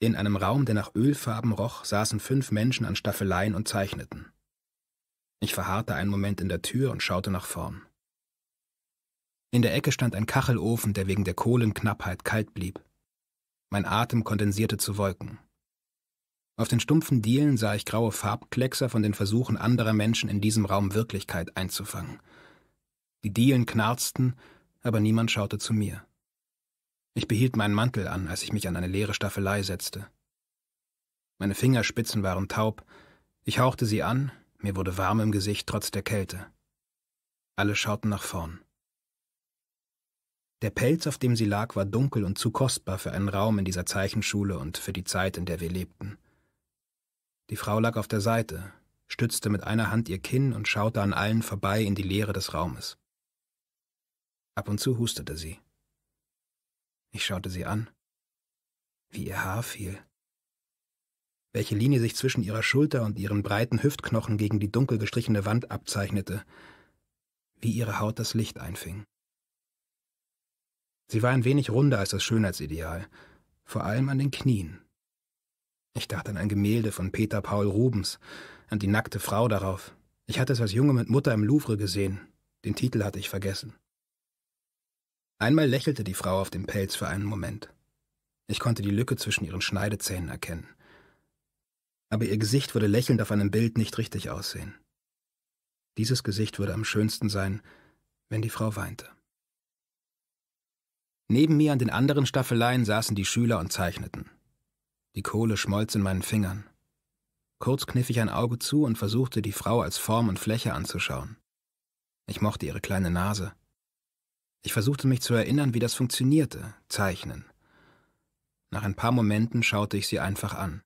In einem Raum, der nach Ölfarben roch, saßen fünf Menschen an Staffeleien und zeichneten. Ich verharrte einen Moment in der Tür und schaute nach vorn. In der Ecke stand ein Kachelofen, der wegen der Kohlenknappheit kalt blieb. Mein Atem kondensierte zu Wolken. Auf den stumpfen Dielen sah ich graue Farbkleckser von den Versuchen anderer Menschen in diesem Raum Wirklichkeit einzufangen. Die Dielen knarzten, aber niemand schaute zu mir. Ich behielt meinen Mantel an, als ich mich an eine leere Staffelei setzte. Meine Fingerspitzen waren taub. Ich hauchte sie an, mir wurde warm im Gesicht trotz der Kälte. Alle schauten nach vorn. Der Pelz, auf dem sie lag, war dunkel und zu kostbar für einen Raum in dieser Zeichenschule und für die Zeit, in der wir lebten. Die Frau lag auf der Seite, stützte mit einer Hand ihr Kinn und schaute an allen vorbei in die Leere des Raumes. Ab und zu hustete sie. Ich schaute sie an, wie ihr Haar fiel, welche Linie sich zwischen ihrer Schulter und ihren breiten Hüftknochen gegen die dunkel gestrichene Wand abzeichnete, wie ihre Haut das Licht einfing. Sie war ein wenig runder als das Schönheitsideal, vor allem an den Knien. Ich dachte an ein Gemälde von Peter Paul Rubens, an die nackte Frau darauf. Ich hatte es als Junge mit Mutter im Louvre gesehen. Den Titel hatte ich vergessen. Einmal lächelte die Frau auf dem Pelz für einen Moment. Ich konnte die Lücke zwischen ihren Schneidezähnen erkennen. Aber ihr Gesicht würde lächelnd auf einem Bild nicht richtig aussehen. Dieses Gesicht würde am schönsten sein, wenn die Frau weinte. Neben mir an den anderen Staffeleien saßen die Schüler und zeichneten. Die Kohle schmolz in meinen Fingern. Kurz kniff ich ein Auge zu und versuchte, die Frau als Form und Fläche anzuschauen. Ich mochte ihre kleine Nase, ich versuchte mich zu erinnern, wie das funktionierte, zeichnen. Nach ein paar Momenten schaute ich sie einfach an.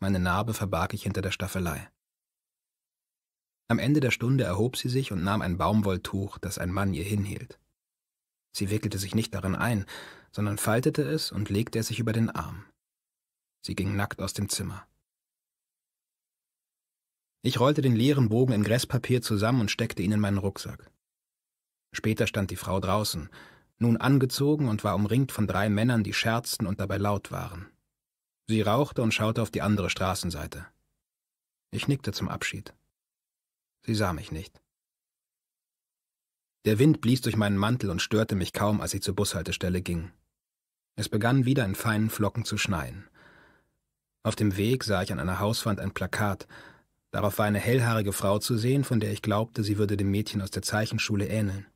Meine Narbe verbarg ich hinter der Staffelei. Am Ende der Stunde erhob sie sich und nahm ein Baumwolltuch, das ein Mann ihr hinhielt. Sie wickelte sich nicht darin ein, sondern faltete es und legte es sich über den Arm. Sie ging nackt aus dem Zimmer. Ich rollte den leeren Bogen in Gresspapier zusammen und steckte ihn in meinen Rucksack. Später stand die Frau draußen, nun angezogen und war umringt von drei Männern, die scherzten und dabei laut waren. Sie rauchte und schaute auf die andere Straßenseite. Ich nickte zum Abschied. Sie sah mich nicht. Der Wind blies durch meinen Mantel und störte mich kaum, als ich zur Bushaltestelle ging. Es begann wieder in feinen Flocken zu schneien. Auf dem Weg sah ich an einer Hauswand ein Plakat. Darauf war eine hellhaarige Frau zu sehen, von der ich glaubte, sie würde dem Mädchen aus der Zeichenschule ähneln.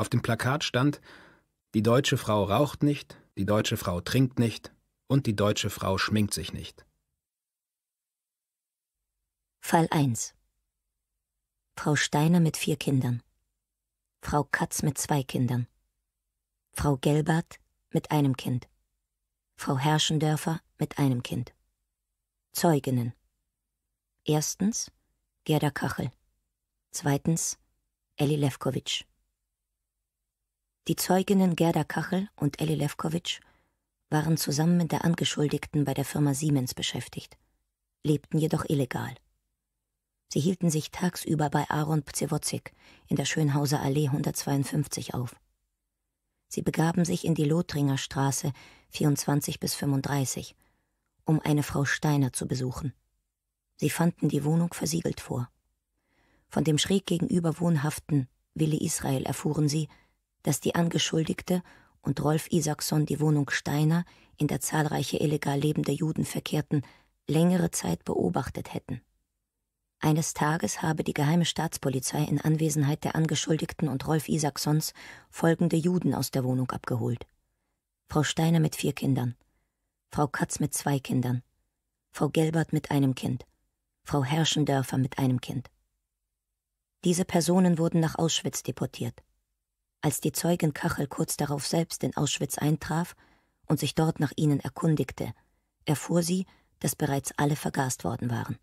Auf dem Plakat stand Die deutsche Frau raucht nicht, die deutsche Frau trinkt nicht und die deutsche Frau schminkt sich nicht. Fall 1 Frau Steiner mit vier Kindern. Frau Katz mit zwei Kindern. Frau Gelbert mit einem Kind. Frau Herrschendörfer mit einem Kind. Zeuginnen. Erstens Gerda Kachel. Zweitens Elli Lefkowitsch. Die Zeuginnen Gerda Kachel und Elli Lefkowitsch waren zusammen mit der Angeschuldigten bei der Firma Siemens beschäftigt, lebten jedoch illegal. Sie hielten sich tagsüber bei Aaron Pzewozik in der Schönhauser Allee 152 auf. Sie begaben sich in die Lothringer Straße 24 bis 35, um eine Frau Steiner zu besuchen. Sie fanden die Wohnung versiegelt vor. Von dem schräg gegenüber wohnhaften Willi Israel erfuhren sie, dass die Angeschuldigte und Rolf Isaksson die Wohnung Steiner, in der zahlreiche illegal lebende Juden verkehrten, längere Zeit beobachtet hätten. Eines Tages habe die geheime Staatspolizei in Anwesenheit der Angeschuldigten und Rolf Isaksons folgende Juden aus der Wohnung abgeholt. Frau Steiner mit vier Kindern, Frau Katz mit zwei Kindern, Frau Gelbert mit einem Kind, Frau Herrschendörfer mit einem Kind. Diese Personen wurden nach Auschwitz deportiert. Als die Zeugin Kachel kurz darauf selbst in Auschwitz eintraf und sich dort nach ihnen erkundigte, erfuhr sie, dass bereits alle vergast worden waren.